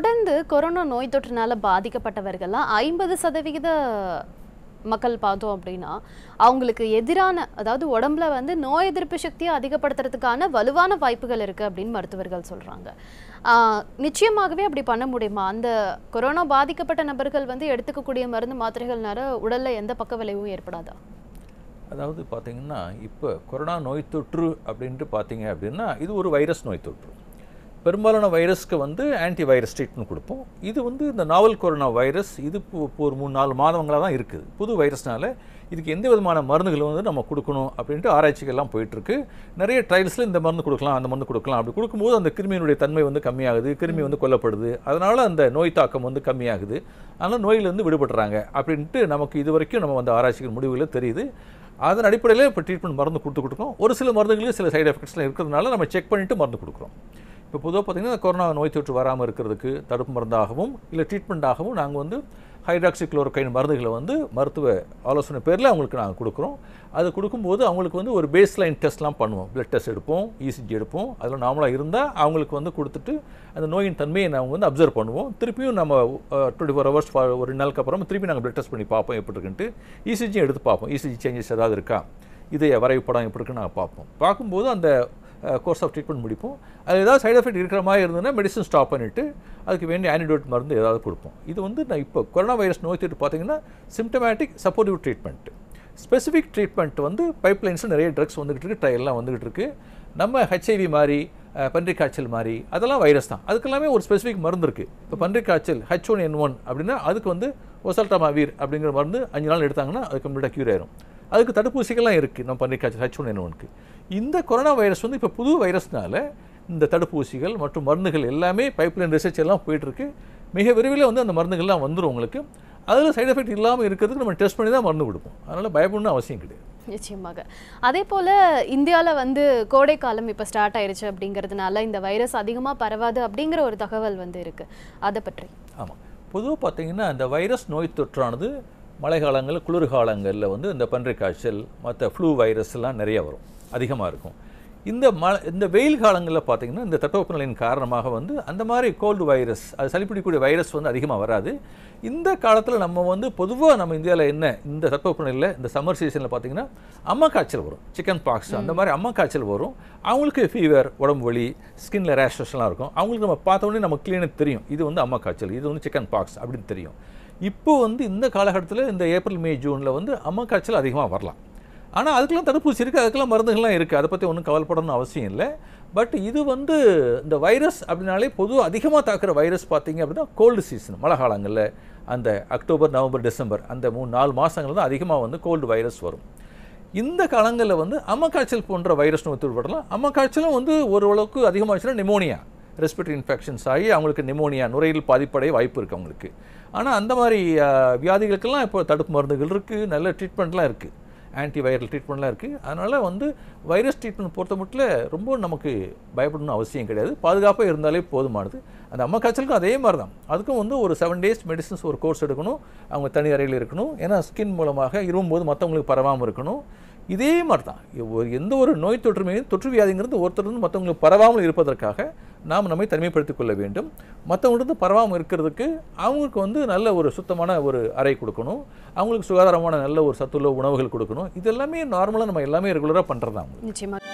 தொடர்ந்து கொரோனா நோய் தொற்றுனால பாதிக்கப்பட்டவர்கள்லாம் ஐம்பது சதவிகித மக்கள் பார்த்தோம் அப்படின்னா அவங்களுக்கு எதிரான அதாவது உடம்புல வந்து நோய் எதிர்ப்பு சக்தியை அதிகப்படுத்துறதுக்கான வலுவான வாய்ப்புகள் இருக்குது அப்படின்னு மருத்துவர்கள் சொல்கிறாங்க நிச்சயமாகவே அப்படி பண்ண முடியுமா அந்த கொரோனா பாதிக்கப்பட்ட நபர்கள் வந்து எடுத்துக்கக்கூடிய மருந்து மாத்திரைகள்னால உடலில் எந்த பக்க விளைவும் ஏற்படாதா அதாவது பார்த்திங்கன்னா இப்போ கொரோனா நோய் தொற்று அப்படின்ட்டு பார்த்தீங்க அப்படின்னா இது ஒரு வைரஸ் நோய் தொற்று பெரும்பாலான வைரஸ்க்கு வந்து ஆன்டி வைரஸ் ட்ரீட்மெண்ட் கொடுப்போம் இது வந்து இந்த நாவல் கொரோனா வைரஸ் இது ஒரு மூணு நாலு மாதங்களாக தான் இருக்குது புது வைரஸ்னால இதுக்கு எந்த விதமான மருந்துகளை வந்து நம்ம கொடுக்கணும் அப்படின்ட்டு ஆராய்ச்சிகள்லாம் போயிட்டுருக்கு நிறைய ட்ரையல்ஸில் இந்த மருந்து கொடுக்கலாம் அந்த மருந்து கொடுக்கலாம் அப்படி கொடுக்கும்போது அந்த கிருமியினுடைய தன்மை வந்து கம்மியாகுது கிருமி வந்து கொல்லப்படுது அதனால் அந்த நோய் தாக்கம் வந்து கம்மியாகுது அதனால் நோயிலேருந்து விடுபடுறாங்க அப்படின்ட்டு நமக்கு இது வரைக்கும் நம்ம அந்த ஆராய்ச்சிகள் முடிவுகள் தெரியுது அதன் அடிப்படையில் இப்போ ட்ரீட்மெண்ட் மருந்து கொடுத்து கொடுக்குறோம் ஒரு சில மருந்துகளையும் சில சைடு எஃபெக்ட்ஸ்லாம் இருக்கிறதுனால நம்ம செக் பண்ணிவிட்டு மருந்து கொடுக்குறோம் இப்போ பொதுவாக பார்த்திங்கன்னா இந்த கொரோனா நோய் தொற்று வராமல் இருக்கிறதுக்கு தடுப்பு மருந்தாகவும் இல்லை ட்ரீட்மெண்ட்டாகவும் நாங்கள் வந்து ஹைட்ராக்சி குளோரோகைன் மருந்துகளை வந்து மருத்துவ ஆலோசனை பேரில் அவங்களுக்கு நாங்கள் கொடுக்குறோம் அது கொடுக்கும்போது அவங்களுக்கு வந்து ஒரு பேஸ் லைன் டெஸ்ட்லாம் பண்ணுவோம் பிளட் டெஸ்ட் எடுப்போம் இசிஜி e எடுப்போம் அதில் நார்மலாக இருந்தால் அவங்களுக்கு வந்து கொடுத்துட்டு அந்த நோயின் தன்மையை நாங்கள் வந்து அப்சர்வ் பண்ணுவோம் திருப்பியும் நம்ம டுவெண்ட்டி ஃபோர் ஹவர்ஸ் ஒரு நாளுக்கு அப்புறம் திருப்பி நாங்கள் பிளட் டெஸ்ட் பண்ணி பார்ப்போம் எப்படி இருக்குன்ட்டு இசிஜியும் e எடுத்து பார்ப்போம் இசிஜி e சேஞ்சஸ் ஏதாவது இருக்கா இதய வரைவு படம் எப்படி இருக்குன்னு நாங்கள் பார்ப்போம் பார்க்கும்போது அந்த கோர்ஸ் ஆஃப் ட்ரீட்மெண்ட் முடிப்போம் அது ஏதாவது சைட் எஃபெக்ட் இருக்கிற மாதிரி இருந்ததுன்னா மெடிசன் ஸ்டாப் பண்ணிவிட்டு அதுக்கு வேண்டிய ஆன்டிடோட் மருந்து ஏதாவது கொடுப்போம் இது வந்து நான் இப்போ கொரோனா வைரஸ் நோய் தொற்று பார்த்தீங்கன்னா symptomatic supportive treatment specific treatment வந்து பைப்லைன்ஸில் நிறைய ட்ரக்ஸ் வந்துகிட்டு இருக்குது ட்ரையெல்லாம் வந்துகிட்டு இருக்குது நம்ம ஹெச்ஐவி மாதிரி பன்றிக் காய்ச்சல் மாதிரி அதெல்லாம் வைரஸ் தான் அதுக்கெல்லாமே ஒரு ஸ்பெசிஃபிக் மருந்து இருக்குது இப்போ பன்றிக் காய்ச்சல் ஹெச் ஒன் என் ஒன் அப்படின்னா அதுக்கு வந்து ஒசல்டமாவீர் அப்படிங்கிற மருந்து அஞ்சு நாள் எடுத்தாங்கன்னா அது கம்ப்ளீட்டாக க்யூர் ஆயிரும் அதுக்கு தடுப்பூசிகள்லாம் இருக்குது நம்ம பண்ணிக்காச்சு ஹச் ஒன் என் ஒனுக்கு இந்த கொரோனா வைரஸ் வந்து இப்போ புது வைரஸ்னால இந்த தடுப்பூசிகள் மற்றும் மருந்துகள் எல்லாமே பைப்லைன் ரிசர்ச் எல்லாம் போயிட்டுருக்கு மிக விரைவில் வந்து அந்த மருந்துகள்லாம் வந்துடும் உங்களுக்கு அதில் சைடு எஃபெக்ட் இல்லாமல் இருக்கிறதுக்கு நம்ம டெஸ்ட் பண்ணி தான் மருந்து கொடுப்போம் அதனால் பயப்படணும்னு அவசியம் கிடையாது நிச்சயமாக அதே போல் இந்தியாவில் வந்து கோடை காலம் இப்போ ஸ்டார்ட் ஆயிடுச்சு அப்படிங்கிறதுனால இந்த வைரஸ் அதிகமாக பரவாது அப்படிங்கிற ஒரு தகவல் வந்து இருக்குது அதை பற்றி ஆமாம் பொதுவாக பார்த்தீங்கன்னா இந்த வைரஸ் நோய் தொற்றானது மழை காலங்களில் குளிர்காலங்களில் வந்து இந்த பன்றி காய்ச்சல் மற்ற ஃப்ளூ வைரஸ்லாம் நிறைய வரும் அதிகமாக இருக்கும் இந்த மழை இந்த வெயில் காலங்களில் பார்த்திங்கன்னா இந்த தட்பவெப்பநிலையின் காரணமாக வந்து அந்த மாதிரி கோல்டு வைரஸ் அது சளி பிடிக்கக்கூடிய வைரஸ் வந்து அதிகமாக வராது இந்த காலத்தில் நம்ம வந்து பொதுவாக நம்ம இந்தியாவில் என்ன இந்த தட்பவெப்பநிலையில் இந்த சம்மர் சீசனில் பார்த்திங்கன்னா அம்மா காய்ச்சல் வரும் சிக்கன் பாக்ஸ் அந்த மாதிரி அம்மா காய்ச்சல் வரும் அவங்களுக்கு ஃபீவர் உடம்பு வலி ஸ்கின்ல ரேஷஸ்லாம் இருக்கும் அவங்களுக்கு நம்ம பார்த்தோன்னே நம்ம கிளினிக் தெரியும் இது வந்து அம்மா காய்ச்சல் இது வந்து சிக்கன் பாக்ஸ் அப்படின்னு தெரியும் இப்போ வந்து இந்த காலகட்டத்தில் இந்த ஏப்ரல் மே ஜூனில் வந்து அம்மா காய்ச்சல் அதிகமாக வரலாம் ஆனால் அதுக்கெல்லாம் தடுப்பூசி இருக்குது அதுக்கெல்லாம் மருந்துகள்லாம் இருக்குது அதை பற்றி ஒன்றும் கவலைப்படணும்னு அவசியம் இல்லை பட் இது வந்து இந்த வைரஸ் அப்படின்னாலே பொதுவாக அதிகமாக தாக்குற வைரஸ் பார்த்தீங்க அப்படின்னா கோல்டு சீசன் மழை காலங்களில் அந்த அக்டோபர் நவம்பர் டிசம்பர் அந்த மூணு நாலு மாதங்கள் தான் அதிகமாக வந்து கோல்டு வைரஸ் வரும் இந்த காலங்களில் வந்து அம்மக்காய்ச்சல் போன்ற வைரஸ் நோய் அம்ம அம்மக்காய்ச்சலும் வந்து ஓரளவுக்கு அதிகமாகச்சுன்னா நிமோனியா ரெஸ்பிரட்டரி இன்ஃபெக்ஷன்ஸ் ஆகி அவங்களுக்கு நிமோனியா நுரையில் பாதிப்படைய வாய்ப்பு இருக்குது அவங்களுக்கு ஆனால் அந்த மாதிரி வியாதிகளுக்கெல்லாம் இப்போ தடுப்பு மருந்துகள் இருக்குது நல்ல ட்ரீட்மெண்ட்லாம் இருக்குது ஆன்டி வைரல் ட்ரீட்மெண்ட்லாம் இருக்குது அதனால் வந்து வைரஸ் ட்ரீட்மெண்ட் பொறுத்த மட்டும் ரொம்ப நமக்கு பயப்படணும் அவசியம் கிடையாது பாதுகாப்பாக இருந்தாலே போதுமானது அந்த அம்மா காய்ச்சலுக்கும் அதே மாதிரி தான் அதுக்கும் வந்து ஒரு செவன் டேஸ் மெடிசன்ஸ் ஒரு கோர்ஸ் எடுக்கணும் அவங்க தனி அறையில் இருக்கணும் ஏன்னா ஸ்கின் மூலமாக இருக்கும்போது மற்றவங்களுக்கு பரவாமல் இருக்கணும் இதே மாதிரி தான் எந்த ஒரு நோய் தொற்றுமையும் தொற்று வியாதிங்கிறது ஒருத்தர் வந்து மற்றவங்களுக்கு பரவாமல் இருப்பதற்காக நாம் நம்மை தனிமைப்படுத்திக் கொள்ள வேண்டும் மற்றவங்களுக்கு பரவாமல் இருக்கிறதுக்கு அவங்களுக்கு வந்து நல்ல ஒரு சுத்தமான ஒரு அறை கொடுக்கணும் அவங்களுக்கு சுகாதாரமான நல்ல ஒரு சத்துள்ள உணவுகள் கொடுக்கணும் இது எல்லாமே நார்மலாக நம்ம எல்லாமே ரெகுலராக பண்ணுறதா நிச்சயமாக